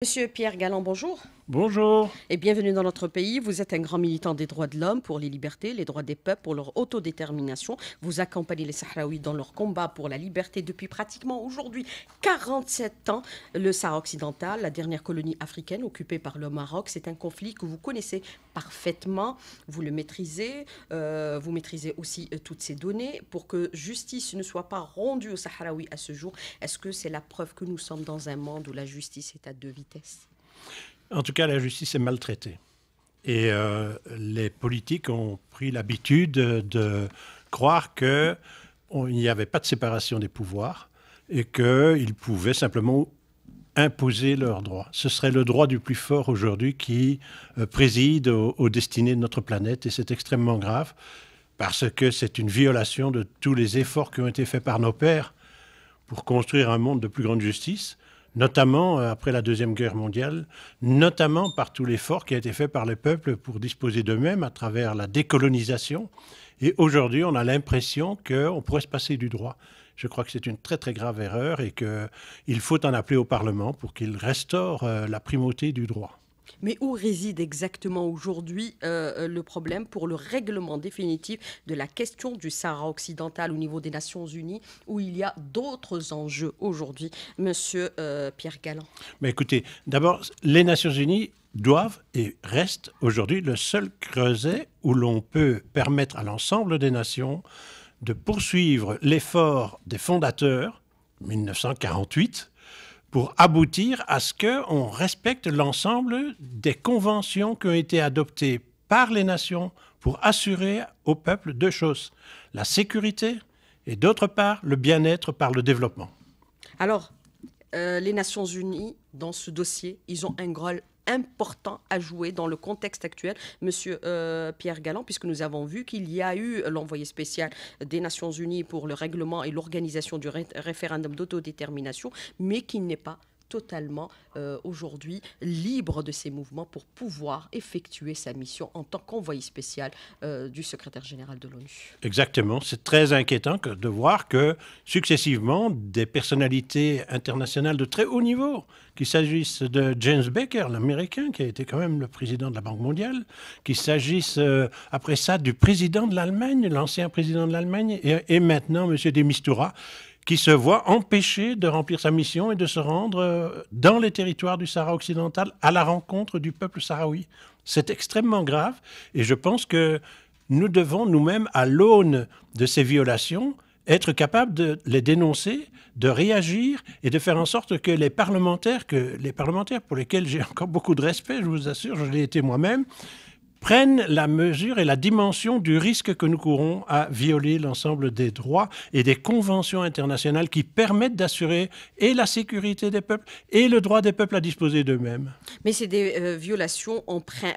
Monsieur Pierre Galland, bonjour. Bonjour. Et bienvenue dans notre pays. Vous êtes un grand militant des droits de l'homme, pour les libertés, les droits des peuples, pour leur autodétermination. Vous accompagnez les Sahraouis dans leur combat pour la liberté depuis pratiquement aujourd'hui 47 ans. Le Sahara occidental, la dernière colonie africaine occupée par le Maroc, c'est un conflit que vous connaissez parfaitement. Vous le maîtrisez. Euh, vous maîtrisez aussi euh, toutes ces données. Pour que justice ne soit pas rendue aux Sahraouis à ce jour, est-ce que c'est la preuve que nous sommes dans un monde où la justice est à deux vitesses en tout cas, la justice est maltraitée. Et euh, les politiques ont pris l'habitude de croire qu'il n'y avait pas de séparation des pouvoirs et qu'ils pouvaient simplement imposer leurs droits. Ce serait le droit du plus fort aujourd'hui qui euh, préside aux destinées de notre planète et c'est extrêmement grave parce que c'est une violation de tous les efforts qui ont été faits par nos pères pour construire un monde de plus grande justice notamment euh, après la Deuxième Guerre mondiale, notamment par tout l'effort qui a été fait par les peuples pour disposer d'eux-mêmes à travers la décolonisation. Et aujourd'hui, on a l'impression qu'on pourrait se passer du droit. Je crois que c'est une très très grave erreur et qu'il faut en appeler au Parlement pour qu'il restaure euh, la primauté du droit. Mais où réside exactement aujourd'hui euh, le problème pour le règlement définitif de la question du Sahara occidental au niveau des Nations Unies, où il y a d'autres enjeux aujourd'hui, Monsieur euh, Pierre Galland Mais écoutez, d'abord, les Nations Unies doivent et restent aujourd'hui le seul creuset où l'on peut permettre à l'ensemble des nations de poursuivre l'effort des fondateurs 1948 pour aboutir à ce qu'on respecte l'ensemble des conventions qui ont été adoptées par les nations pour assurer au peuple deux choses, la sécurité et d'autre part le bien-être par le développement. Alors, euh, les Nations Unies, dans ce dossier, ils ont un gros important à jouer dans le contexte actuel, Monsieur euh, Pierre Galland, puisque nous avons vu qu'il y a eu l'envoyé spécial des Nations Unies pour le règlement et l'organisation du référendum d'autodétermination, mais qui n'est pas totalement euh, aujourd'hui libre de ses mouvements pour pouvoir effectuer sa mission en tant qu'envoyé spécial euh, du secrétaire général de l'ONU. Exactement. C'est très inquiétant de voir que successivement des personnalités internationales de très haut niveau, qu'il s'agisse de James Baker, l'Américain, qui a été quand même le président de la Banque mondiale, qu'il s'agisse euh, après ça du président de l'Allemagne, l'ancien président de l'Allemagne, et, et maintenant M. Demistura, qui se voit empêché de remplir sa mission et de se rendre euh, dans les territoires du Sahara occidental à la rencontre du peuple sahraoui. C'est extrêmement grave et je pense que nous devons nous-mêmes, à l'aune de ces violations, être capables de les dénoncer, de réagir et de faire en sorte que les parlementaires, que les parlementaires pour lesquels j'ai encore beaucoup de respect, je vous assure, je l'ai été moi-même, prennent la mesure et la dimension du risque que nous courons à violer l'ensemble des droits et des conventions internationales qui permettent d'assurer et la sécurité des peuples et le droit des peuples à disposer d'eux-mêmes. Mais c'est des, euh, violations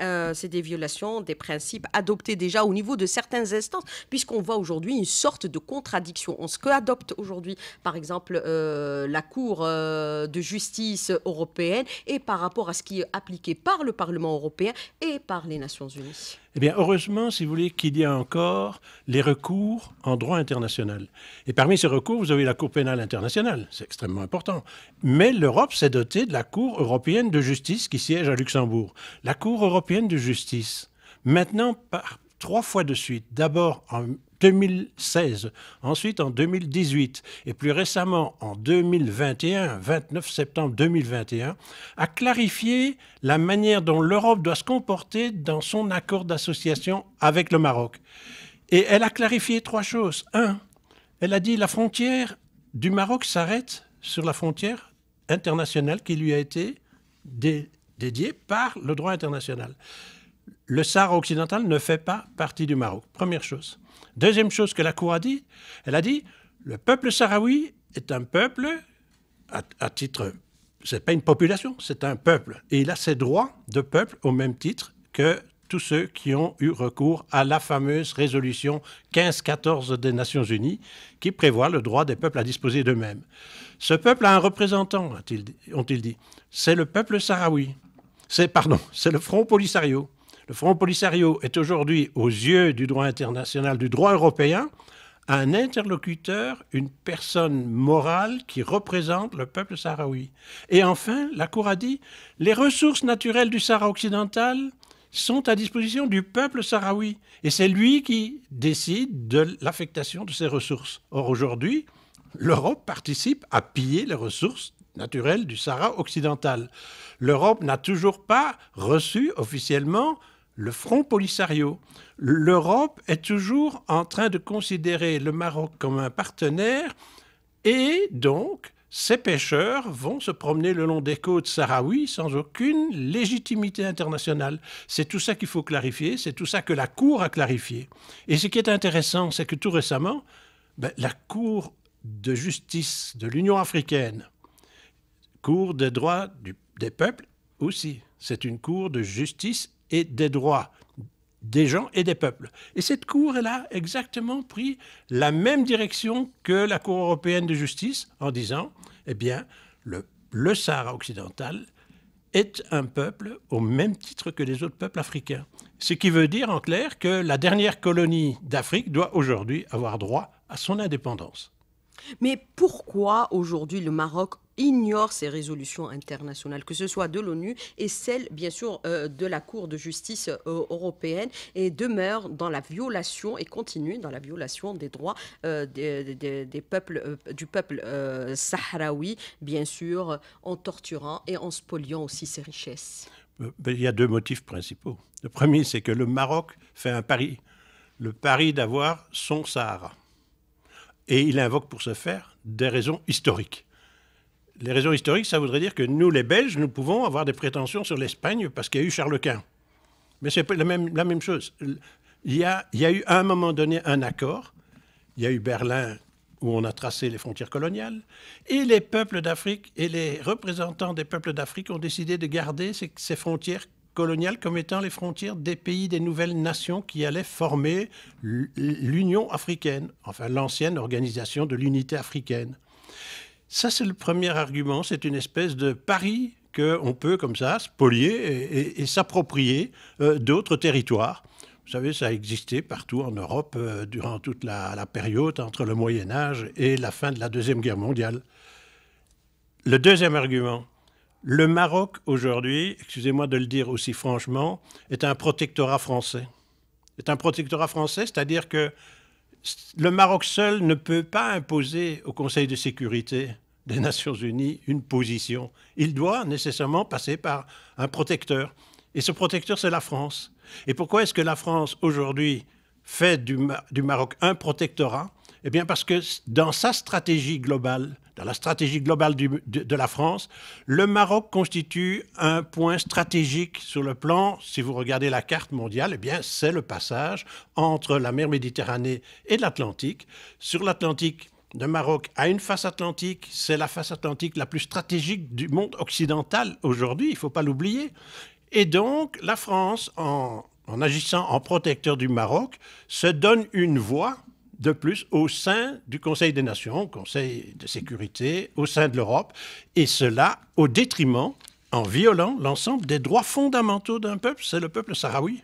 euh, des violations des principes adoptés déjà au niveau de certaines instances, puisqu'on voit aujourd'hui une sorte de contradiction en ce que adopte aujourd'hui, par exemple, euh, la Cour de justice européenne et par rapport à ce qui est appliqué par le Parlement européen et par les Nations Unies. Eh bien, heureusement, si vous voulez, qu'il y a encore les recours en droit international. Et parmi ces recours, vous avez la Cour pénale internationale, c'est extrêmement important. Mais l'Europe s'est dotée de la Cour européenne de justice qui siège à Luxembourg. La Cour européenne de justice, maintenant, par, trois fois de suite, d'abord en 2016, ensuite en 2018 et plus récemment en 2021, 29 septembre 2021, a clarifié la manière dont l'Europe doit se comporter dans son accord d'association avec le Maroc. Et elle a clarifié trois choses. Un, elle a dit la frontière du Maroc s'arrête sur la frontière internationale qui lui a été dédiée par le droit international le Sahara occidental ne fait pas partie du Maroc. Première chose. Deuxième chose que la Cour a dit, elle a dit, le peuple sahraoui est un peuple, à, titre, ce n'est pas une population, c'est un peuple. Et il a ses droits de peuple au même titre que tous ceux qui ont eu recours à la fameuse résolution 15-14 des Nations Unies qui prévoit le droit des peuples à disposer d'eux-mêmes. Ce peuple a un représentant, ont-ils dit. C'est le peuple sahraoui. C'est, pardon, c'est le Front Polisario. Le Front Polisario est aujourd'hui, aux yeux du droit international, du droit européen, un interlocuteur, une personne morale qui représente le peuple sahraoui. Et enfin, la Cour a dit, les ressources naturelles du Sahara occidental sont à disposition du peuple sahraoui. Et c'est lui qui décide de l'affectation de ces ressources. Or, aujourd'hui, l'Europe participe à piller les ressources naturelles du Sahara occidental. L'Europe n'a toujours pas reçu officiellement le Front Polisario. L'Europe est toujours en train de considérer le Maroc comme un partenaire et donc ces pêcheurs vont se promener le long des côtes sahraouis sans aucune légitimité internationale. C'est tout ça qu'il faut clarifier, c'est tout ça que la Cour a clarifié. Et ce qui est intéressant, c'est que tout récemment, ben, la Cour de justice de l'Union africaine, Cour des droits des peuples aussi, c'est une Cour de justice et des droits des gens et des peuples. Et cette Cour, elle a exactement pris la même direction que la Cour européenne de justice en disant, eh bien, le, le Sahara occidental est un peuple au même titre que les autres peuples africains. Ce qui veut dire en clair que la dernière colonie d'Afrique doit aujourd'hui avoir droit à son indépendance. Mais pourquoi aujourd'hui le Maroc ignore ces résolutions internationales, que ce soit de l'ONU et celles, bien sûr, euh, de la Cour de justice euh, européenne, et demeure dans la violation et continue dans la violation des droits euh, peuples, du peuple sahraoui, bien sûr, en torturant et en spoliant aussi ses richesses. Ben, il y a deux motifs principaux. Le premier, c'est que le Maroc fait un pari, le pari d'avoir son Sahara. Et il invoque pour ce faire des raisons historiques. Les raisons historiques, ça voudrait dire que nous, les Belges, nous pouvons avoir des prétentions sur l'Espagne parce qu'il y a eu Charles Quint. Mais c'est la même, la même chose. Il y, a, eu à un moment donné un accord. Il y a eu Berlin où on a tracé les frontières coloniales, et les peuples d'Afrique et les représentants des peuples d'Afrique ont décidé de garder ces, ces, frontières coloniale comme étant les frontières des pays des nouvelles nations qui allaient former l'Union africaine, enfin l'ancienne organisation de l'unité africaine. Ça, c'est le premier argument, c'est une espèce de pari qu'on peut comme ça spolier et, et, s'approprier euh, d'autres territoires. Vous savez, ça a existé partout en Europe euh, durant toute la, la, période entre le Moyen Âge et la fin de la Deuxième Guerre mondiale. Le deuxième argument, le Maroc, aujourd'hui, excusez-moi de le dire aussi franchement, est un protectorat français. C'est un protectorat français, c'est-à-dire que le Maroc seul ne peut pas imposer au Conseil de sécurité des Nations Unies une position. Il doit nécessairement passer par un protecteur. Et ce protecteur, c'est la France. Et pourquoi est-ce que la France, aujourd'hui, fait du, Maroc un protectorat Eh bien parce que dans sa stratégie globale, dans la stratégie globale de, la France, le Maroc constitue un point stratégique sur le plan, si vous regardez la carte mondiale, eh bien c'est le passage entre la mer Méditerranée et l'Atlantique. Sur l'Atlantique, le Maroc a une face atlantique, c'est la face atlantique la plus stratégique du monde occidental aujourd'hui, il ne faut pas l'oublier. Et donc la France, en, en agissant en protecteur du Maroc, se donne une voie de plus au sein du Conseil des Nations, Conseil de sécurité, au sein de l'Europe, et cela au détriment, en violant l'ensemble des droits fondamentaux d'un peuple, c'est le peuple sahraoui.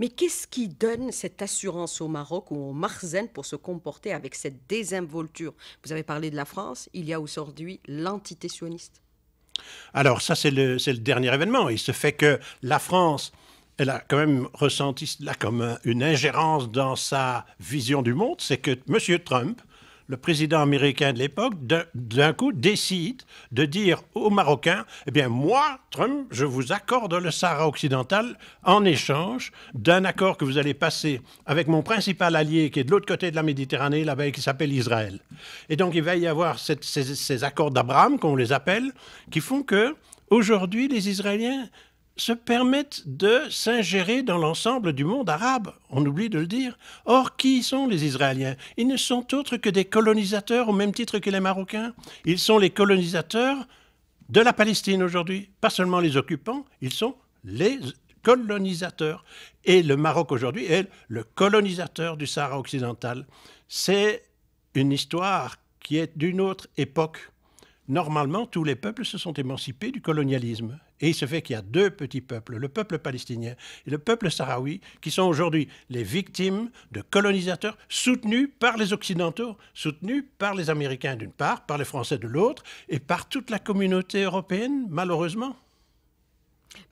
Mais qu'est-ce qui donne cette assurance au Maroc ou au Marzen pour se comporter avec cette désinvolture Vous avez parlé de la France, il y a aujourd'hui l'entité sioniste. Alors ça, c'est le, le, dernier événement. Il se fait que la France elle a quand même ressenti cela comme une ingérence dans sa vision du monde, c'est que M. Trump, le président américain de l'époque, d'un coup décide de dire aux Marocains, eh bien moi, Trump, je vous accorde le Sahara occidental en échange d'un accord que vous allez passer avec mon principal allié qui est de l'autre côté de la Méditerranée, là-bas, qui s'appelle Israël. Et donc il va y avoir ces, ces, accords d'Abraham, qu'on les appelle, qui font que aujourd'hui les Israéliens se permettent de s'ingérer dans l'ensemble du monde arabe, on oublie de le dire. Or, qui sont les Israéliens Ils ne sont autres que des colonisateurs au même titre que les Marocains. Ils sont les colonisateurs de la Palestine aujourd'hui, pas seulement les occupants, ils sont les colonisateurs. Et le Maroc aujourd'hui est le colonisateur du Sahara occidental. C'est une histoire qui est d'une autre époque normalement, tous les peuples se sont émancipés du colonialisme. Et il se fait qu'il y a deux petits peuples, le peuple palestinien et le peuple sahraoui, qui sont aujourd'hui les victimes de colonisateurs soutenus par les Occidentaux, soutenus par les Américains d'une part, par les Français de l'autre, et par toute la communauté européenne, malheureusement.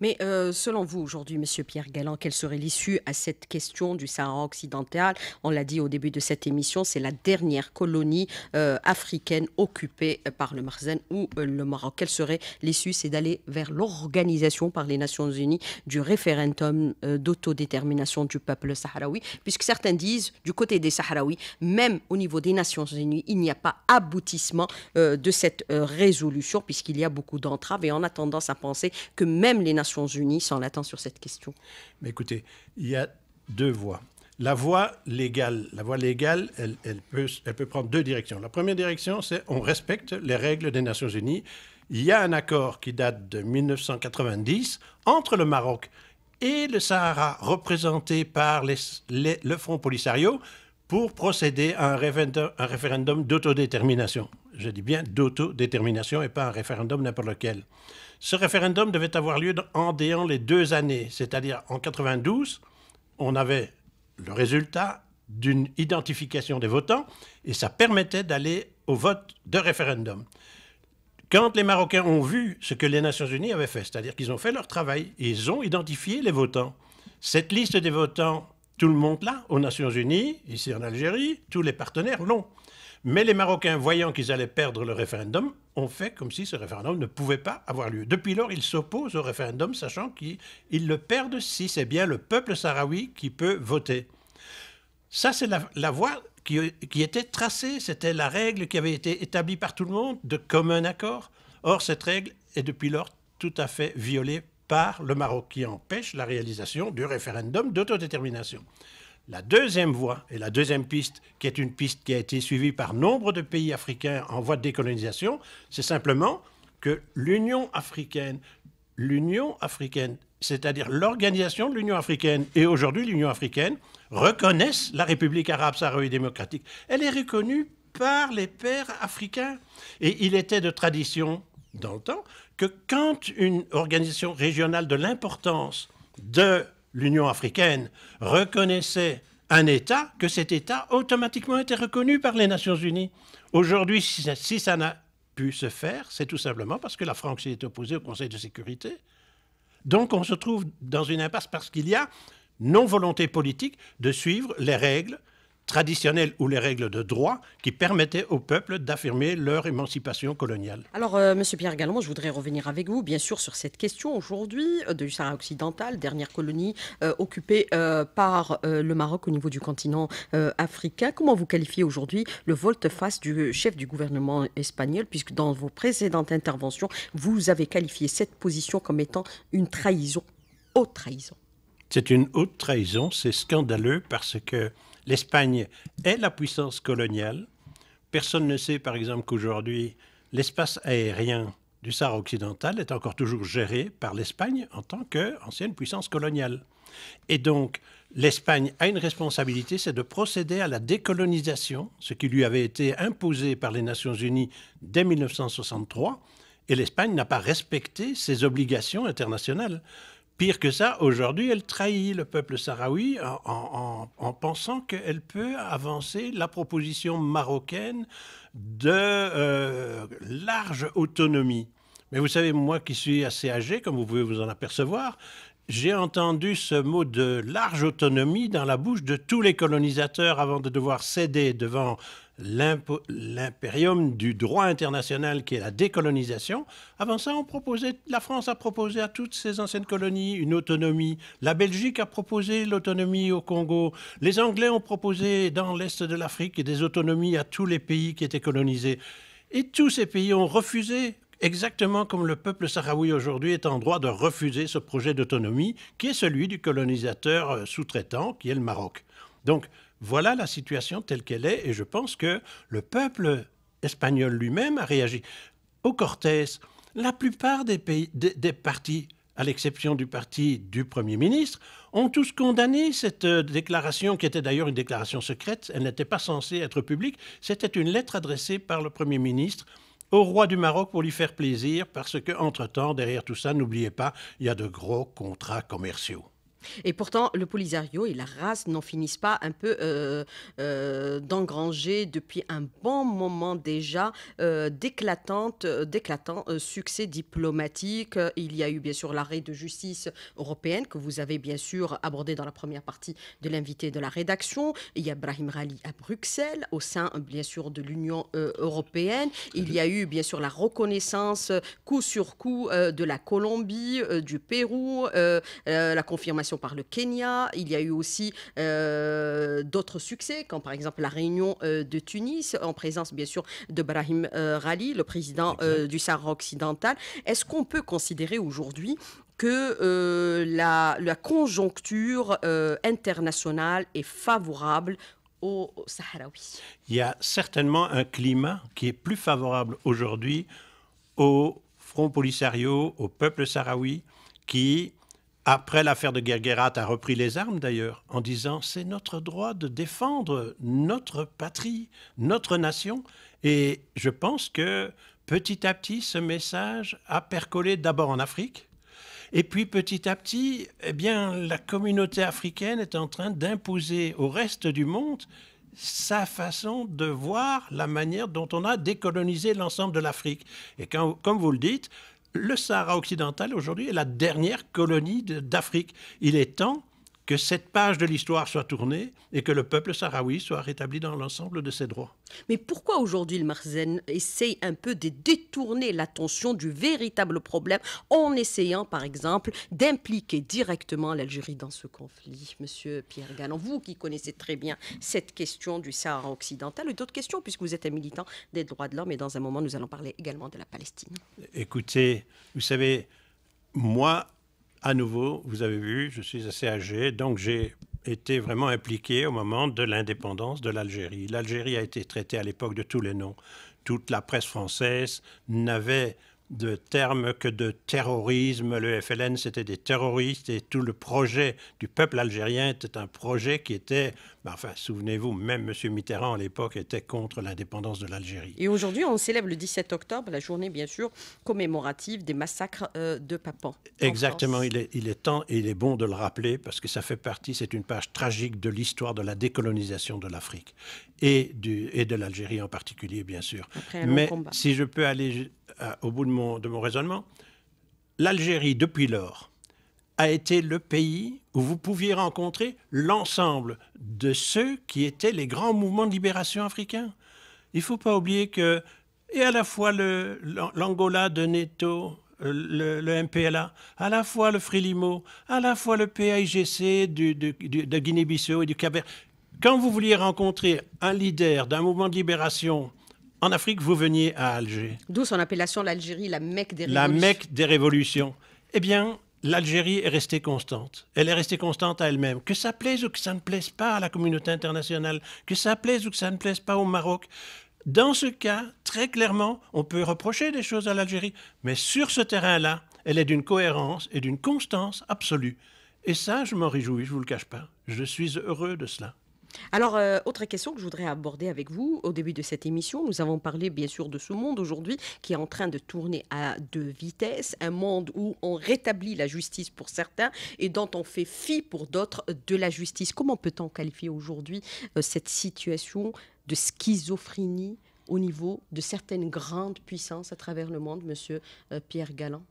Mais euh, selon vous, aujourd'hui, Monsieur Pierre Galland, quelle serait l'issue à cette question du Sahara occidental On l'a dit au début de cette émission, c'est la dernière colonie euh, africaine occupée euh, par le Marzen ou le Maroc. Quelle serait l'issue C'est d'aller vers l'organisation par les Nations Unies du référendum d'autodétermination du peuple sahraoui, puisque certains disent, du côté des Sahraouis, même au niveau des Nations Unies, il n'y a pas aboutissement de cette résolution, puisqu'il y a beaucoup d'entraves, et on a tendance à penser que même les Nations Unies s'en attendent sur cette question Mais écoutez, il y a deux voies. La voie légale, la voie légale, elle, peut, elle peut prendre deux directions. La première direction, c'est on respecte les règles des Nations Unies. Il y a un accord qui date de 1990 entre le Maroc et le Sahara, représenté par le Front Polisario, pour procéder à un référendum d'autodétermination. Je dis bien d'autodétermination et pas un référendum n'importe lequel. Ce référendum devait avoir lieu en déant les deux années, c'est-à-dire en 92, on avait le résultat d'une identification des votants et ça permettait d'aller au vote de référendum. Quand les Marocains ont vu ce que les Nations Unies avaient fait, c'est-à-dire qu'ils ont fait leur travail, ils ont identifié les votants. Cette liste des votants, tout le monde là, aux Nations Unies, ici en Algérie, tous les partenaires l'ont. Mais les Marocains, voyant qu'ils allaient perdre le référendum, ont fait comme si ce référendum ne pouvait pas avoir lieu. Depuis lors, ils s'opposent au référendum, sachant qu'ils le perdent si c'est bien le peuple sahraoui qui peut voter. Ça, c'est la, voie qui, était tracée, c'était la règle qui avait été établie par tout le monde de commun accord. Or, cette règle est depuis lors tout à fait violée par le Maroc, qui empêche la réalisation du référendum d'autodétermination. La deuxième voie et la deuxième piste, qui est une piste qui a été suivie par nombre de pays africains en voie de décolonisation, c'est simplement que l'Union africaine, l'Union africaine, c'est-à-dire l'organisation de l'Union africaine et aujourd'hui l'Union africaine, reconnaissent la République arabe sahraouie démocratique. Elle est reconnue par les pères africains. Et il était de tradition dans le temps que quand une organisation régionale de l'importance de l'Union africaine reconnaissait un État, que cet État automatiquement était reconnu par les Nations unies. Aujourd'hui, si ça n'a pu se faire, c'est tout simplement parce que la France est opposée au Conseil de sécurité. Donc on se trouve dans une impasse parce qu'il y a non volonté politique de suivre les règles traditionnelles ou les règles de droit qui permettaient au peuple d'affirmer leur émancipation coloniale. Alors, euh, Monsieur Pierre Gallon, je voudrais revenir avec vous, bien sûr, sur cette question aujourd'hui euh, de du Sahara occidental, dernière colonie euh, occupée par le Maroc au niveau du continent africain. Comment vous qualifiez aujourd'hui le volte-face du chef du gouvernement espagnol, puisque dans vos précédentes interventions, vous avez qualifié cette position comme étant une trahison, haute trahison. C'est une haute trahison, c'est scandaleux parce que l'Espagne est la puissance coloniale. Personne ne sait, par exemple, qu'aujourd'hui, l'espace aérien du Sahara occidental est encore toujours géré par l'Espagne en tant qu'ancienne puissance coloniale. Et donc, l'Espagne a une responsabilité, c'est de procéder à la décolonisation, ce qui lui avait été imposé par les Nations Unies dès 1963, et l'Espagne n'a pas respecté ses obligations internationales. Pire que ça, aujourd'hui, elle trahit le peuple sahraoui en, pensant qu'elle peut avancer la proposition marocaine de euh, large autonomie. Mais vous savez, moi qui suis assez âgé, comme vous pouvez vous en apercevoir, j'ai entendu ce mot de large autonomie dans la bouche de tous les colonisateurs avant de devoir céder devant l'impérium du droit international qui est la décolonisation. Avant ça, on proposait, la France a proposé à toutes ses anciennes colonies une autonomie. La Belgique a proposé l'autonomie au Congo. Les Anglais ont proposé dans l'Est de l'Afrique des autonomies à tous les pays qui étaient colonisés. Et tous ces pays ont refusé Exactement comme le peuple sahraoui aujourd'hui est en droit de refuser ce projet d'autonomie qui est celui du colonisateur euh, sous-traitant qui est le Maroc. Donc voilà la situation telle qu'elle est et je pense que le peuple espagnol lui-même a réagi. Au Cortés, la plupart des, partis, à l'exception du parti du Premier ministre, ont tous condamné cette euh, déclaration, qui était d'ailleurs une déclaration secrète, elle n'était pas censée être publique, c'était une lettre adressée par le Premier ministre au roi du Maroc pour lui faire plaisir, parce que, temps derrière tout ça, n'oubliez pas, il y a de gros contrats commerciaux. Et pourtant, le Polisario et la race n'en finissent pas un peu euh, euh, d'engranger depuis un bon moment déjà euh, euh d'éclatants succès diplomatiques. Il y a eu bien sûr l'arrêt de justice européenne que vous avez bien sûr abordé dans la première partie de l'invité de la rédaction. Il y a Brahim Rali à Bruxelles au sein bien sûr de l'Union européenne. Il y a eu bien sûr la reconnaissance coup sur coup de la Colombie, du Pérou, la confirmation par le Kenya. Il y a eu aussi euh, d'autres succès, comme par exemple la réunion euh, de Tunis, en présence bien sûr de Brahim euh, Rali, le président du Sahara occidental. Est-ce qu'on peut considérer aujourd'hui que la, conjoncture internationale est favorable aux, aux Il y a certainement un climat qui est plus favorable aujourd'hui au Front Polisario, au peuple sahraoui, qui après l'affaire de Guerguerat, a repris les armes d'ailleurs, en disant c'est notre droit de défendre notre patrie, notre nation. Et je pense que petit à petit, ce message a percolé d'abord en Afrique. Et puis petit à petit, eh bien, la communauté africaine est en train d'imposer au reste du monde sa façon de voir la manière dont on a décolonisé l'ensemble de l'Afrique. Et comme vous le dites, le Sahara occidental aujourd'hui est la dernière colonie d'Afrique. Il est temps que cette page de l'histoire soit tournée et que le peuple sahraoui soit rétabli dans l'ensemble de ses droits. Mais pourquoi aujourd'hui le Marzen essaye un peu de détourner l'attention du véritable problème en essayant, par exemple, d'impliquer directement l'Algérie dans ce conflit Monsieur Pierre Galland, vous qui connaissez très bien cette question du Sahara occidental et d'autres questions, puisque vous êtes un militant des droits de l'homme et dans un moment, nous allons parler également de la Palestine. Écoutez, vous savez, moi, à nouveau, vous avez vu, je suis assez âgé, donc j'ai été vraiment impliqué au moment de l'indépendance de l'Algérie. L'Algérie a été traitée à l'époque de tous les noms. Toute la presse française n'avait de termes que de terrorisme. Le FLN, c'était des terroristes et tout le projet du peuple algérien était un projet qui était ben, enfin, souvenez-vous, même M. Mitterrand à l'époque était contre l'indépendance de l'Algérie. Et aujourd'hui, on célèbre le 17 octobre, la journée bien sûr commémorative des massacres euh, de Papan. Exactement, il est, temps et il est bon de le rappeler parce que ça fait partie, c'est une page tragique de l'histoire de la décolonisation de l'Afrique et, et de l'Algérie en particulier, bien sûr. Mais si je peux aller au bout de de mon raisonnement, l'Algérie, depuis lors, a été le pays où vous pouviez rencontrer l'ensemble de ceux qui étaient les grands mouvements de libération africains. Il ne faut pas oublier que, et à la fois l'Angola de Neto, euh, le, MPLA, à la fois le Frilimo, à la fois le PAIGC du, de Guinée-Bissau et du Cap Quand vous vouliez rencontrer un leader d'un mouvement de libération en Afrique, vous veniez à Alger. D'où son appellation l'Algérie, la Mecque des révolutions. La Mecque des révolutions. Eh bien, l'Algérie est restée constante. Elle est restée constante à elle-même. Que ça plaise ou que ça ne plaise pas à la communauté internationale, que ça plaise ou que ça ne plaise pas au Maroc, dans ce cas, très clairement, on peut reprocher des choses à l'Algérie, mais sur ce terrain-là, elle est d'une cohérence et d'une constance absolue. Et ça, je m'en réjouis, je ne vous le cache pas. Je suis heureux de cela. Alors, euh, autre question que je voudrais aborder avec vous au début de cette émission, nous avons parlé bien sûr de ce monde aujourd'hui qui est en train de tourner à deux vitesses, un monde où on rétablit la justice pour certains et dont on fait fi pour d'autres de la justice. Comment peut-on qualifier aujourd'hui euh, cette situation de schizophrénie au niveau de certaines grandes puissances à travers le monde, monsieur euh, Pierre Galland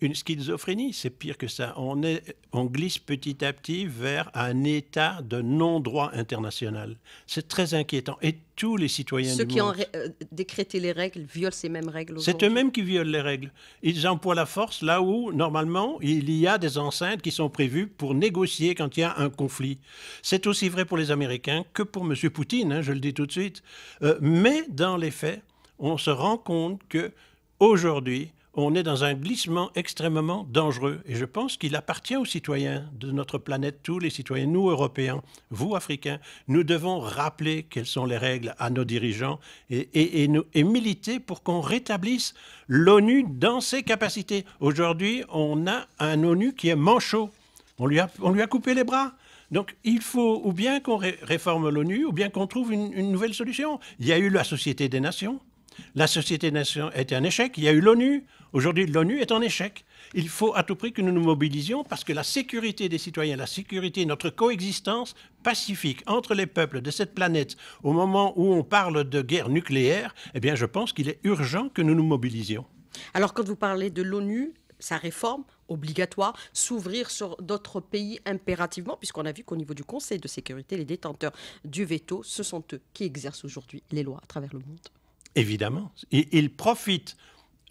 une schizophrénie, c'est pire que ça. On, glisse petit à petit vers un état de non-droit international. C'est très inquiétant. Et tous les citoyens Ceux du monde... Ceux qui ont euh, décrété les règles violent ces mêmes règles. C'est eux-mêmes qui violent les règles. Ils emploient la force là où, normalement, il y a des enceintes qui sont prévues pour négocier quand il y a un conflit. C'est aussi vrai pour les Américains que pour M. Poutine, hein, je le dis tout de suite. Euh, mais dans les faits, on se rend compte que aujourd'hui, on est dans un glissement extrêmement dangereux. Et je pense qu'il appartient aux citoyens de notre planète, tous les citoyens, nous Européens, vous Africains, nous devons rappeler quelles sont les règles à nos dirigeants et, militer pour qu'on rétablisse l'ONU dans ses capacités. Aujourd'hui, on a un ONU qui est manchot. On lui a, on coupé les bras. Donc il faut ou bien qu'on réforme l'ONU ou bien qu'on trouve une nouvelle solution. Il y a eu la Société des Nations la Société des Nations été un échec. Il y a eu l'ONU. Aujourd'hui, l'ONU est en échec. Il faut à tout prix que nous nous mobilisions parce que la sécurité des citoyens, la sécurité, notre coexistence pacifique entre les peuples de cette planète au moment où on parle de guerre nucléaire, eh bien, je pense qu'il est urgent que nous nous mobilisions. Alors, quand vous parlez de l'ONU, sa réforme obligatoire, s'ouvrir sur d'autres pays impérativement, puisqu'on a vu qu'au niveau du Conseil de sécurité, les détenteurs du veto, ce sont eux qui exercent aujourd'hui les lois à travers le monde. Évidemment. Il, profite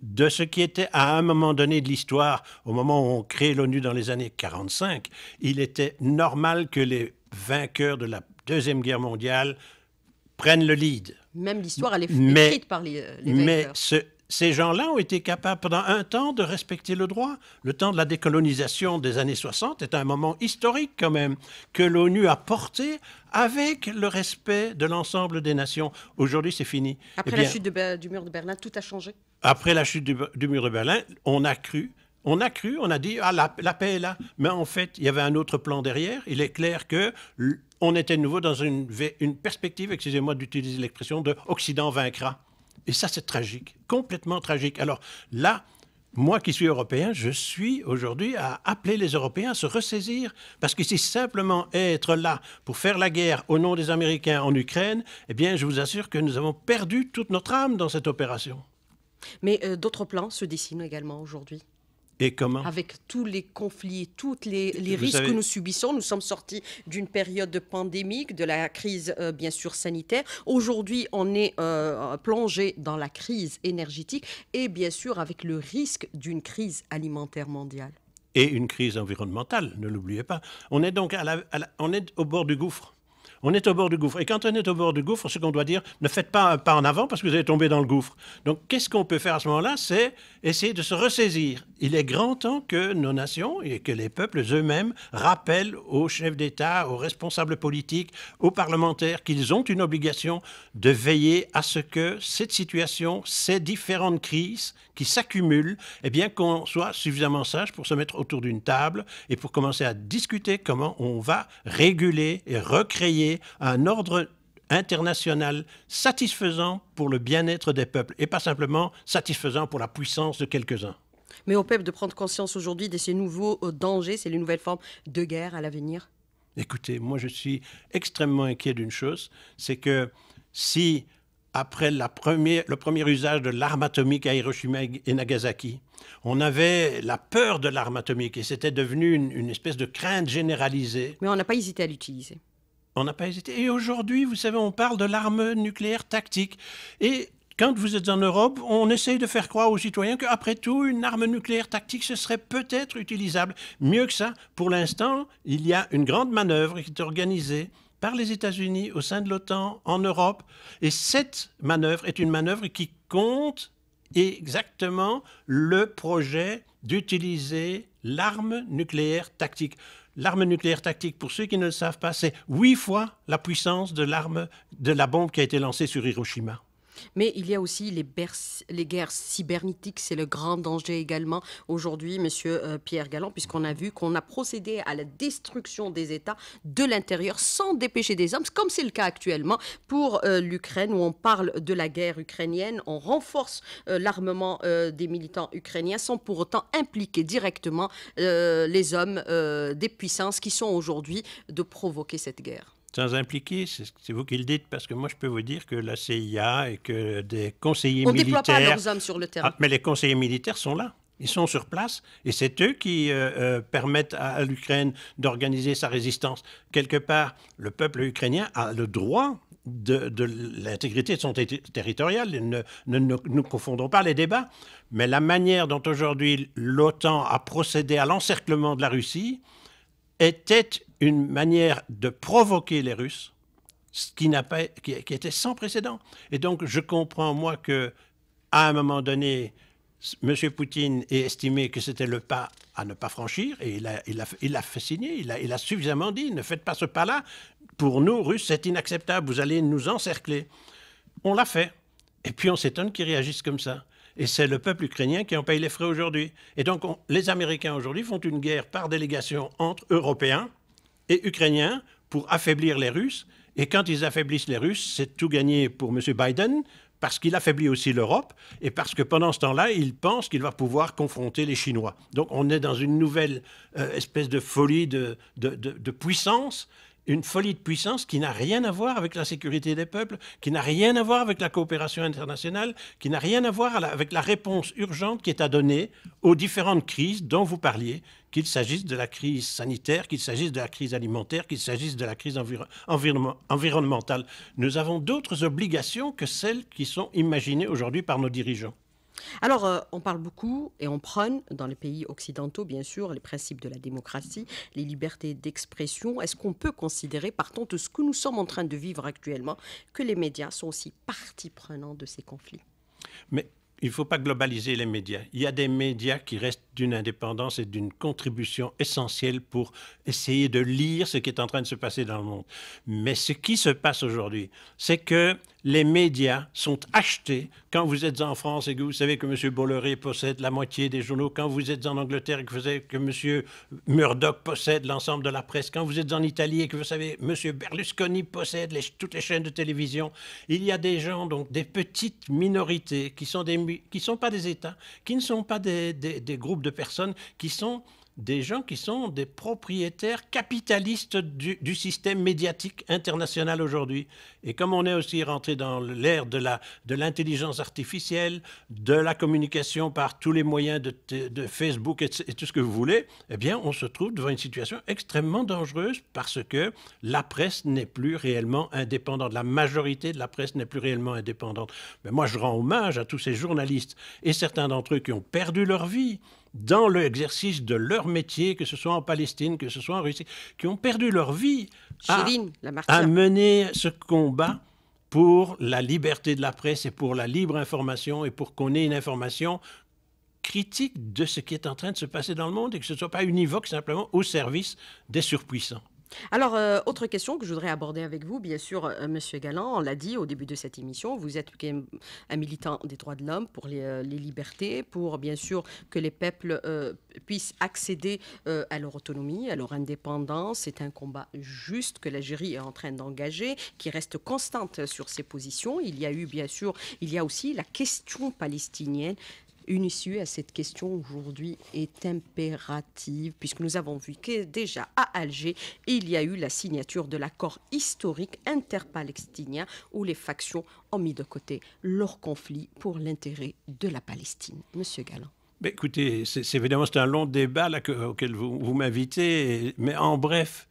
de ce qui était à un moment donné de l'histoire, au moment où on crée l'ONU dans les années 45, il était normal que les vainqueurs de la Deuxième Guerre mondiale prennent le lead. Même l'histoire, elle est mais, écrite par les, euh, les vainqueurs ces gens-là ont été capables pendant un temps de respecter le droit. Le temps de la décolonisation des années 60 est un moment historique quand même que l'ONU a porté avec le respect de l'ensemble des nations. Aujourd'hui, c'est fini. Eh Après la chute du mur de Berlin, tout a changé. Après la chute du, mur de Berlin, on a cru on a cru, on a dit, ah, la, paix est là. Mais en fait, il y avait un autre plan derrière. Il est clair que on était nouveau dans une, une perspective, excusez-moi d'utiliser l'expression, de Occident vaincra. Et ça, c'est tragique, complètement tragique. Alors là, moi qui suis européen, je suis aujourd'hui à appeler les Européens à se ressaisir, parce que si simplement être là pour faire la guerre au nom des Américains en Ukraine, eh bien, je vous assure que nous avons perdu toute notre âme dans cette opération. Mais euh, d'autres plans se dessinent également aujourd'hui. Avec tous les conflits, tous les, risques que nous subissons. Nous sommes sortis d'une période pandémique, de la crise euh, bien sûr sanitaire. Aujourd'hui, on est euh, plongé dans la crise énergétique et bien sûr avec le risque d'une crise alimentaire mondiale. Et une crise environnementale, ne l'oubliez pas. On est donc on est au bord du gouffre. On est au bord du gouffre. Et quand on est au bord du gouffre, ce qu'on doit dire, ne faites pas un pas en avant parce que vous allez tomber dans le gouffre. Donc, qu'est-ce qu'on peut faire à ce moment-là C'est essayer de se ressaisir. Il est grand temps que nos nations et que les peuples eux-mêmes rappellent aux chefs d'État, aux responsables politiques, aux parlementaires qu'ils ont une obligation de veiller à ce que cette situation, ces différentes crises qui s'accumulent, eh bien, qu'on soit suffisamment sage pour se mettre autour d'une table et pour commencer à discuter comment on va réguler et recréer à un ordre international satisfaisant pour le bien-être des peuples et pas simplement satisfaisant pour la puissance de quelques-uns. Mais au peuple de prendre conscience aujourd'hui de ces nouveaux euh, dangers, c'est les nouvelles formes de guerre à l'avenir Écoutez, moi je suis extrêmement inquiet d'une chose, c'est que si après le premier usage de l'arme atomique à Hiroshima et Nagasaki. On avait la peur de l'arme atomique et c'était devenu une espèce de crainte généralisée. Mais on n'a pas hésité à l'utiliser. On n'a pas hésité. Et aujourd'hui, vous savez, on parle de l'arme nucléaire tactique. Et quand vous êtes en Europe, on essaye de faire croire aux citoyens qu'après tout, une arme nucléaire tactique, ce serait peut-être utilisable. Mieux que ça, pour l'instant, il y a une grande manœuvre qui est organisée par les États-Unis au sein de l'OTAN en Europe. Et cette manœuvre est une manœuvre qui compte exactement le projet d'utiliser l'arme nucléaire tactique. L'arme nucléaire tactique, pour ceux qui ne le savent pas, c'est huit fois la puissance de l'arme de la bombe qui a été lancée sur Hiroshima. Mais il y a aussi les, guerres cybernétiques, c'est le grand danger également aujourd'hui, Monsieur euh, Pierre Galland, puisqu'on a vu qu'on a procédé à la destruction des États de l'intérieur sans dépêcher des hommes, comme c'est le cas actuellement pour euh, l'Ukraine, où on parle de la guerre ukrainienne, on renforce euh, l'armement des militants ukrainiens sans pour autant impliquer directement les hommes des puissances qui sont aujourd'hui de provoquer cette guerre sans impliquer, c'est vous qui le dites, parce que moi je peux vous dire que la CIA et que des conseillers militaires... On ne déploie pas leurs hommes sur le terrain. Ah, mais les conseillers militaires sont là. Ils sont sur place et c'est eux qui euh, euh, permettent à, l'Ukraine d'organiser sa résistance. Quelque part, le peuple ukrainien a le droit de, l'intégrité de son territoire, Ne, ne, ne, ne, confondons pas les débats. Mais la manière dont aujourd'hui l'OTAN a procédé à l'encerclement de la Russie était une manière de provoquer les Russes qui, pas, qui, était sans précédent. Et donc, je comprends, moi, que à un moment donné, M. Poutine ait estimé que c'était le pas à ne pas franchir, et il l'a il a, il a fait signer, il a, il a, suffisamment dit, ne faites pas ce pas-là, pour nous, Russes, c'est inacceptable, vous allez nous encercler. On l'a fait. Et puis on s'étonne qu'ils réagissent comme ça. Et c'est le peuple ukrainien qui en paye les frais aujourd'hui. Et donc les Américains aujourd'hui font une guerre par délégation entre Européens, et ukrainiens pour affaiblir les Russes. Et quand ils affaiblissent les Russes, c'est tout gagné pour M. Biden, parce qu'il affaiblit aussi l'Europe et parce que pendant ce temps-là, il pense qu'il va pouvoir confronter les Chinois. Donc on est dans une nouvelle euh, espèce de folie de, de puissance une folie de puissance qui n'a rien à voir avec la sécurité des peuples, qui n'a rien à voir avec la coopération internationale, qui n'a rien à voir avec la réponse urgente qui est à donner aux différentes crises dont vous parliez, qu'il s'agisse de la crise sanitaire, qu'il s'agisse de la crise alimentaire, qu'il s'agisse de la crise environnementale. Nous avons d'autres obligations que celles qui sont imaginées aujourd'hui par nos dirigeants. Alors, euh, on parle beaucoup et on prône dans les pays occidentaux, bien sûr, les principes de la démocratie, les libertés d'expression. Est-ce qu'on peut considérer, partant de ce que nous sommes en train de vivre actuellement, que les médias sont aussi partie prenante de ces conflits Mais il ne faut pas globaliser les médias. Il y a des médias qui restent d'une indépendance et d'une contribution essentielle pour essayer de lire ce qui est en train de se passer dans le monde. Mais ce qui se passe aujourd'hui, c'est que les médias sont achetés quand vous êtes en France et que vous savez que M. Bolloré possède la moitié des journaux, quand vous êtes en Angleterre et que vous savez que M. Murdoch possède l'ensemble de la presse, quand vous êtes en Italie et que vous savez que M. Berlusconi possède toutes les chaînes de télévision. Il y a des gens, donc des petites minorités qui ne sont, des, qui sont pas des États, qui ne sont pas des, des, des groupes de personnes, qui sont des gens qui sont des propriétaires capitalistes du, système médiatique international aujourd'hui. Et comme on est aussi rentré dans l'ère de l'intelligence artificielle, de la communication par tous les moyens de, Facebook et, tout ce que vous voulez, eh bien, on se trouve devant une situation extrêmement dangereuse parce que la presse n'est plus réellement indépendante. La majorité de la presse n'est plus réellement indépendante. Mais moi, je rends hommage à tous ces journalistes et certains d'entre eux qui ont perdu leur vie dans l'exercice de leur métier, que ce soit en Palestine, que ce soit en Russie, qui ont perdu leur vie à, mener ce combat pour la liberté de la presse et pour la libre information et pour qu'on ait une information critique de ce qui est en train de se passer dans le monde et que ce ne soit pas univoque simplement au service des surpuissants. Alors, euh, autre question que je voudrais aborder avec vous, bien sûr, euh, Monsieur Galland, on l'a dit au début de cette émission, vous êtes un militant des droits de l'homme pour les, euh, libertés, pour bien sûr que les peuples puissent accéder à leur autonomie, à leur indépendance. C'est un combat juste que l'Algérie est en train d'engager, qui reste constante sur ses positions. Il y a eu, bien sûr, il y a aussi la question palestinienne une issue à cette question aujourd'hui est impérative, puisque nous avons vu que déjà à Alger, il y a eu la signature de l'accord historique interpalestinien où les factions ont mis de côté leur conflit pour l'intérêt de la Palestine. Monsieur Galland. écoutez, c'est, évidemment c'est un long débat auquel vous m'invitez, mais en bref,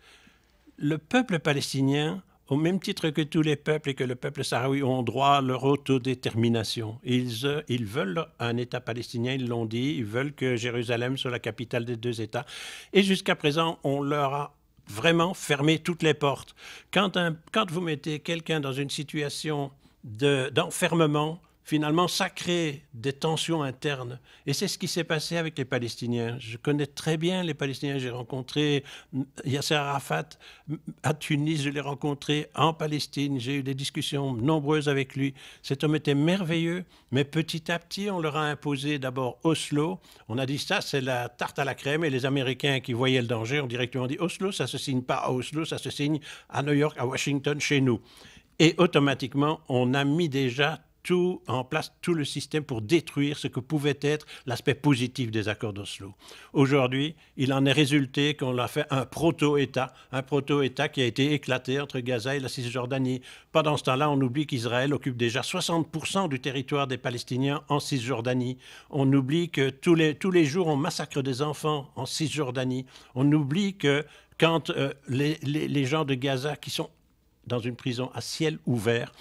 le peuple palestinien au même titre que tous les peuples et que le peuple sahraoui ont droit à leur autodétermination. Euh, ils, veulent un État palestinien, ils l'ont dit, ils veulent que Jérusalem soit la capitale des deux États. Et jusqu'à présent, on leur a vraiment fermé toutes les portes. Quand, vous mettez quelqu'un dans une situation d'enfermement, finalement, ça crée des tensions internes. Et c'est ce qui s'est passé avec les Palestiniens. Je connais très bien les Palestiniens. J'ai rencontré Yasser Arafat à Tunis, je l'ai rencontré en Palestine. J'ai eu des discussions nombreuses avec lui. Cet homme était merveilleux, mais petit à petit, on leur a imposé d'abord Oslo. On a dit ça, c'est la tarte à la crème. Et les Américains qui voyaient le danger ont directement dit Oslo, ça se signe pas à Oslo, ça se signe à New York, à Washington, chez nous. Et automatiquement, on a mis déjà tout, en place tout le système pour détruire ce que pouvait être l'aspect positif des accords d'Oslo. Aujourd'hui, il en est résulté qu'on a fait un proto-État, un proto-État qui a été éclaté entre Gaza et la Cisjordanie. Pendant ce temps-là, on oublie qu'Israël occupe déjà 60% du territoire des Palestiniens en Cisjordanie. On oublie que tous les, tous les jours, on massacre des enfants en Cisjordanie. On oublie que quand euh, les gens de Gaza qui sont dans une prison à ciel ouvert,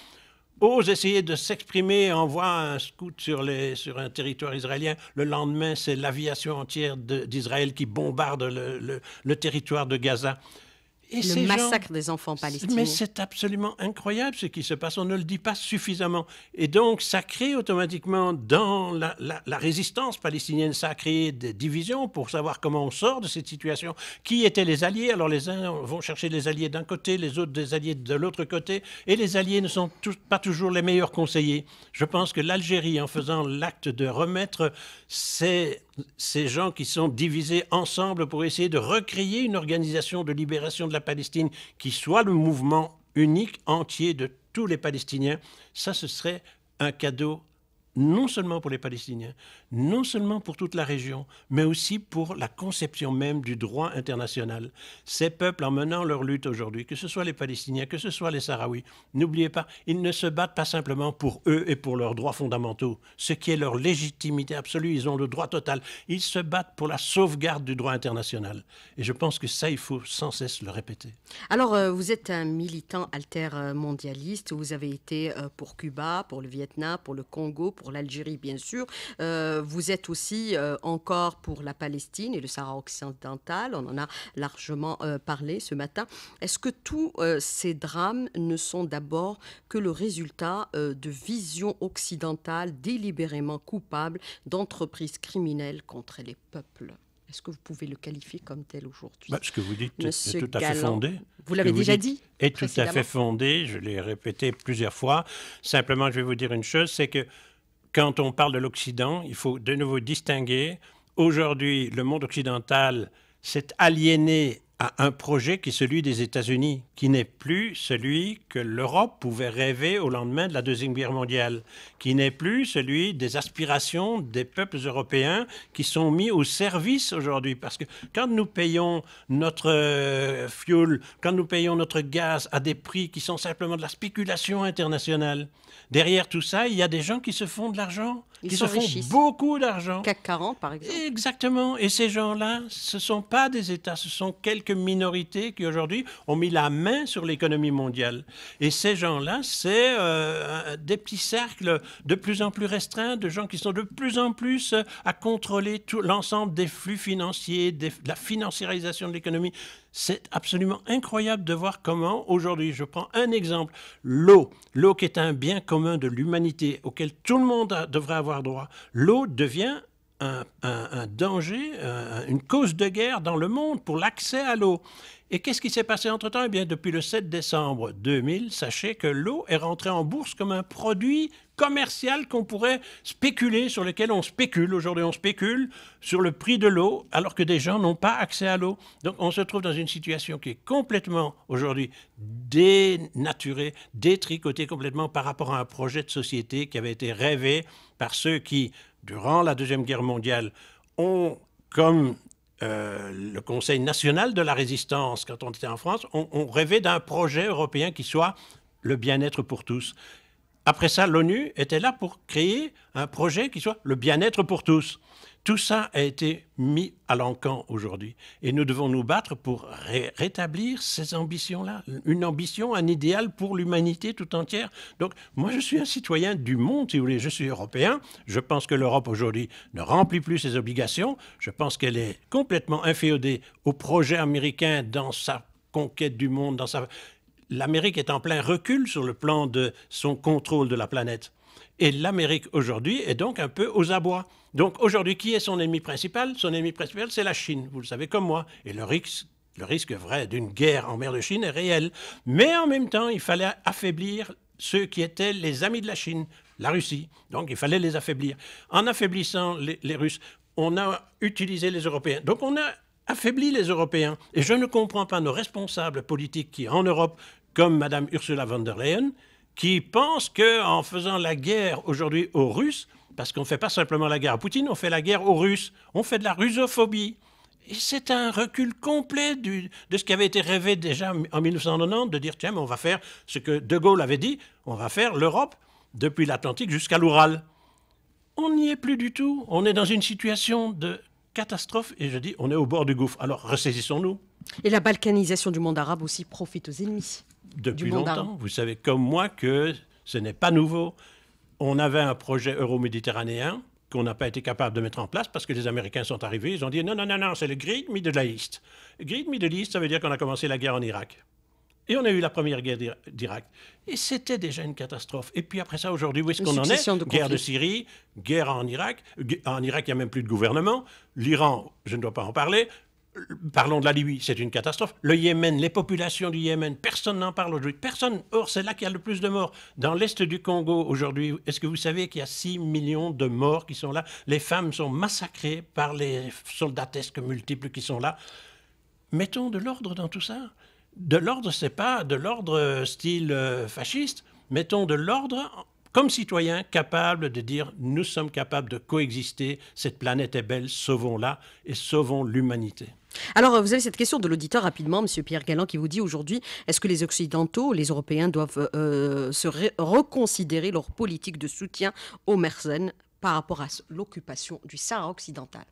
ose essayer de s'exprimer, envoie un scout sur, les, sur un territoire israélien. Le lendemain, c'est l'aviation entière d'Israël qui bombarde le territoire de Gaza le massacre des enfants palestiniens. Mais c'est absolument incroyable ce qui se passe. On ne le dit pas suffisamment. Et donc, ça crée automatiquement dans la, résistance palestinienne, ça a créé des divisions pour savoir comment on sort de cette situation. Qui étaient les alliés Alors, les uns vont chercher les alliés d'un côté, les autres des alliés de l'autre côté. Et les alliés ne sont pas toujours les meilleurs conseillers. Je pense que l'Algérie, en faisant l'acte de remettre ses ces gens qui sont divisés ensemble pour essayer de recréer une organisation de libération de la Palestine qui soit le mouvement unique, entier de tous les Palestiniens, ça ce serait un cadeau non seulement pour les Palestiniens, non seulement pour toute la région, mais aussi pour la conception même du droit international. Ces peuples, en menant leur lutte aujourd'hui, que ce soit les Palestiniens, que ce soit les Sahraouis, n'oubliez pas, ils ne se battent pas simplement pour eux et pour leurs droits fondamentaux, ce qui est leur légitimité absolue, ils ont le droit total. Ils se battent pour la sauvegarde du droit international. Et je pense que ça, il faut sans cesse le répéter. Alors, euh, vous êtes un militant alter-mondialiste. Euh, vous avez été euh, pour Cuba, pour le Vietnam, pour le Congo, pour l'Algérie, bien sûr. Euh, vous êtes aussi euh, encore pour la Palestine et le Sahara occidental. On en a largement euh, parlé ce matin. Est-ce que tous ces drames ne sont d'abord que le résultat de visions occidentales délibérément coupables d'entreprises criminelles contre les peuples est-ce que vous pouvez le qualifier comme tel aujourd'hui Parce bah, Ce que vous dites est, tout à fait fondé. Vous l'avez déjà dit Est tout à fait fondé, je l'ai répété plusieurs fois. Simplement, je vais vous dire une chose, c'est que quand on parle de l'Occident, il faut de nouveau distinguer. Aujourd'hui, le monde occidental s'est aliéné à un projet qui est celui des États-Unis, qui n'est plus celui que l'Europe pouvait rêver au lendemain de la Deuxième Guerre mondiale, qui n'est plus celui des aspirations des peuples européens qui sont mis au service aujourd'hui. Parce que quand nous payons notre fioul, euh, fuel, quand nous payons notre gaz à des prix qui sont simplement de la spéculation internationale, derrière tout ça, il y a des gens qui se font de l'argent. Ils se font beaucoup d'argent. CAC 40, par exemple. Exactement. Et ces gens-là, ce ne sont pas des États, ce sont quelques minorités qui, aujourd'hui, ont mis la main sur l'économie mondiale. Et ces gens-là, c'est euh, des petits cercles de plus en plus restreints de gens qui sont de plus en plus euh, à contrôler l'ensemble des flux financiers, de la financiarisation de l'économie. C'est absolument incroyable de voir comment aujourd'hui, je prends un exemple, l'eau, l'eau qui est un bien commun de l'humanité auquel tout le monde devrait avoir droit, l'eau devient un, danger, euh, une cause de guerre dans le monde pour l'accès à l'eau. Et qu'est-ce qui s'est passé entre-temps Eh bien, depuis le 7 décembre 2000, sachez que l'eau est rentrée en bourse comme un produit commercial qu'on pourrait spéculer, sur lequel on spécule. Aujourd'hui, on spécule sur le prix de l'eau, alors que des gens n'ont pas accès à l'eau. Donc, on se trouve dans une situation qui est complètement, aujourd'hui, dénaturée, détricotée complètement par rapport à un projet de société qui avait été rêvé par ceux qui, durant la Deuxième Guerre mondiale, ont, comme euh, le Conseil national de la résistance, quand on était en France, ont rêvé d'un projet européen qui soit le bien-être pour tous, après ça, l'ONU était là pour créer un projet qui soit le bien-être pour tous. Tout ça a été mis à l'encan aujourd'hui. Et nous devons nous battre pour rétablir ces ambitions-là. Une ambition, un idéal pour l'humanité tout entière. Donc, moi, je suis un citoyen du monde, si vous voulez. Je suis européen. Je pense que l'Europe aujourd'hui ne remplit plus ses obligations. Je pense qu'elle est complètement inféodée au projet américain dans sa conquête du monde, dans sa l'Amérique est en plein recul sur le plan de son contrôle de la planète. Et l'Amérique aujourd'hui est donc un peu aux abois. Donc aujourd'hui, qui est son ennemi principal Son ennemi principal, c'est la Chine, vous le savez comme moi. Et le risque, vrai d'une guerre en mer de Chine est réel. Mais en même temps, il fallait affaiblir ceux qui étaient les amis de la Chine, la Russie. Donc il fallait les affaiblir. En affaiblissant les Russes, on a utilisé les Européens. Donc on a affaibli les Européens. Et je ne comprends pas nos responsables politiques qui, en Europe, comme Mme Ursula von der Leyen, qui pense qu'en faisant la guerre aujourd'hui aux Russes, parce qu'on ne fait pas simplement la guerre à Poutine, on fait la guerre aux Russes, on fait de la russophobie. Et c'est un recul complet du, de ce qui avait été rêvé déjà en 1990, de dire, tiens, mais on va faire ce que De Gaulle avait dit, on va faire l'Europe depuis l'Atlantique jusqu'à l'Oural. On n'y est plus du tout, on est dans une situation de catastrophe, et je dis, on est au bord du gouffre. Alors ressaisissons-nous. Et la balkanisation du monde arabe aussi profite aux ennemis depuis hein. longtemps. Vous savez comme moi que ce n'est pas nouveau. On avait un projet euro-méditerranéen qu'on n'a pas été capable de mettre en place parce que les Américains sont arrivés, ils ont dit non, non, non, non, c'est le grid Middle East. Grid Middle East, ça veut dire qu'on a commencé la guerre en Irak. Et on a eu la première guerre d'Irak. Et c'était déjà une catastrophe. Et puis après ça, aujourd'hui, où est-ce qu'on en est Guerre de Syrie, guerre en Irak. En Irak, il n'y a même plus de gouvernement. L'Iran, je ne dois pas en parler parlons de la Libye, c'est une catastrophe. Le Yémen, les populations du Yémen, personne n'en parle aujourd'hui. Personne. Or, c'est là qu'il y a le plus de morts. Dans l'est du Congo, aujourd'hui, est-ce que vous savez qu'il y a 6 millions de morts qui sont là Les femmes sont massacrées par les soldatesques multiples qui sont là. Mettons de l'ordre dans tout ça. De l'ordre, c'est pas de l'ordre euh, style euh, fasciste. Mettons de l'ordre comme citoyens, capable de dire nous sommes capables de coexister, cette planète est belle, sauvons-la et sauvons l'humanité. Alors, vous avez cette question de l'auditeur rapidement, M. Pierre Galland, qui vous dit aujourd'hui est-ce que les Occidentaux, les Européens, doivent euh, euh, se reconsidérer leur politique de soutien aux Mersenne par rapport à l'occupation du Sahara occidental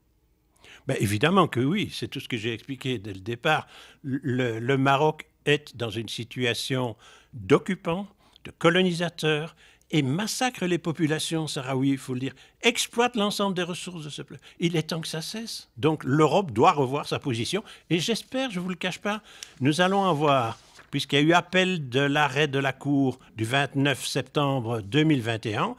ben, Évidemment que oui, c'est tout ce que j'ai expliqué dès le départ. Le, le Maroc est dans une situation d'occupant, de colonisateur, et massacre les populations sahraouies, il faut le dire, exploite l'ensemble des ressources de ce peuple. Il est temps que ça cesse. Donc l'Europe doit revoir sa position et j'espère, je ne vous le cache pas, nous allons avoir, puisqu'il y a eu appel de l'arrêt de la Cour du 29 septembre 2021,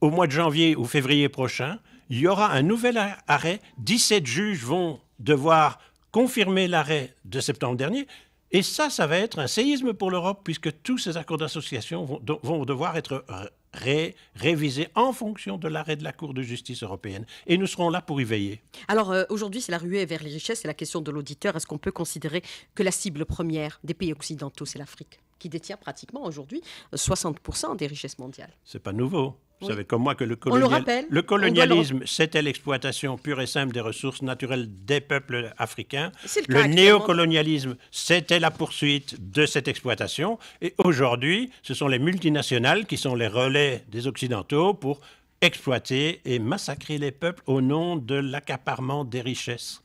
au mois de janvier ou février prochain, il y aura un nouvel arrêt. 17 juges vont devoir confirmer l'arrêt de septembre dernier et ça, ça va être un séisme pour l'Europe, puisque tous ces accords d'association vont, devoir être euh, révisés en fonction de l'arrêt de la Cour de justice européenne. Et nous serons là pour y veiller. Alors euh, aujourd'hui, c'est la ruée vers les richesses, c'est la question de l'auditeur. Est-ce qu'on peut considérer que la cible première des pays occidentaux, c'est l'Afrique, qui détient pratiquement aujourd'hui 60% euh, des richesses mondiales C'est pas nouveau. Vous savez comme moi que le, colonialisme, c'était l'exploitation pure et simple des ressources naturelles des peuples africains. Le, néocolonialisme, c'était la poursuite de cette exploitation. Et aujourd'hui, ce sont les multinationales qui sont les relais des Occidentaux pour exploiter et massacrer les peuples au nom de l'accaparement des richesses.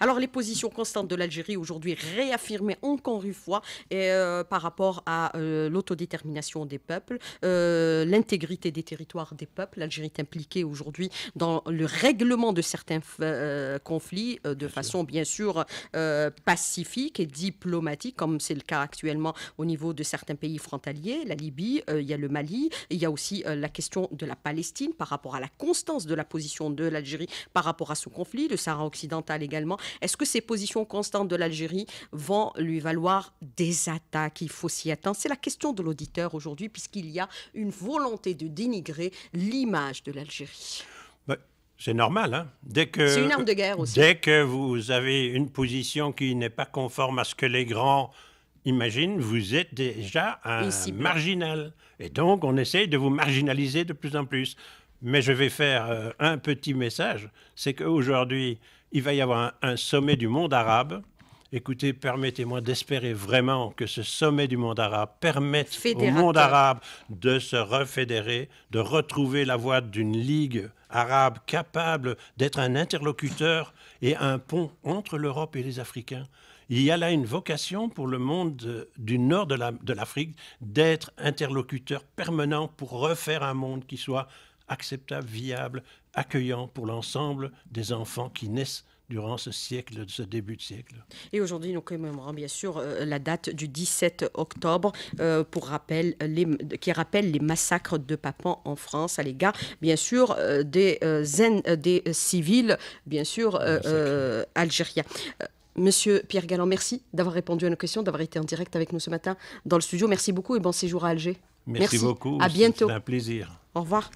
Alors les positions constantes de l'Algérie aujourd'hui réaffirmées encore une fois euh, par rapport à euh, l'autodétermination des peuples, euh, l'intégrité des territoires des peuples. L'Algérie est impliquée aujourd'hui dans le règlement de certains conflits de façon bien sûr pacifique et diplomatique, comme c'est le cas actuellement au niveau de certains pays frontaliers, la Libye, il y a le Mali, il y a aussi la question de la Palestine par rapport à la constance de la position de l'Algérie par rapport à ce conflit, le Sahara occidental également est-ce que ces positions constantes de l'Algérie vont lui valoir des attaques Il faut s'y attendre. C'est la question de l'auditeur aujourd'hui, puisqu'il y a une volonté de dénigrer l'image de l'Algérie. Bah, c'est normal, hein. Dès que, c'est une arme de guerre aussi. Dès que vous avez une position qui n'est pas conforme à ce que les grands imaginent, vous êtes déjà un marginal. Et donc, on essaye de vous marginaliser de plus en plus. Mais je vais faire euh, un petit message, c'est qu'aujourd'hui, il va y avoir un, sommet du monde arabe. Écoutez, permettez-moi d'espérer vraiment que ce sommet du monde arabe permette au monde arabe de se refédérer, de retrouver la voie d'une ligue arabe capable d'être un interlocuteur et un pont entre l'Europe et les Africains. Il y a là une vocation pour le monde du nord de l'Afrique d'être interlocuteur permanent pour refaire un monde qui soit acceptable, viable, accueillant pour l'ensemble des enfants qui naissent durant ce siècle, ce début de siècle. Et aujourd'hui, nous commémorons bien sûr euh, la date du 17 octobre, euh, pour rappel, qui rappelle les massacres de Papan en France à l'égard, bien sûr, euh, des, des civils, bien sûr, algériens. Monsieur Pierre Galland, merci d'avoir répondu à nos questions, d'avoir été en direct avec nous ce matin dans le studio. Merci beaucoup et bon séjour à Alger. Merci, beaucoup. À bientôt. C'était un plaisir. Au revoir.